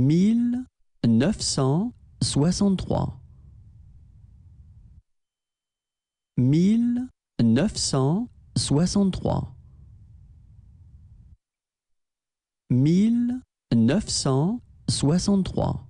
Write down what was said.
mille neuf cent soixante-trois mille neuf cent soixante-trois mille neuf cent soixante-trois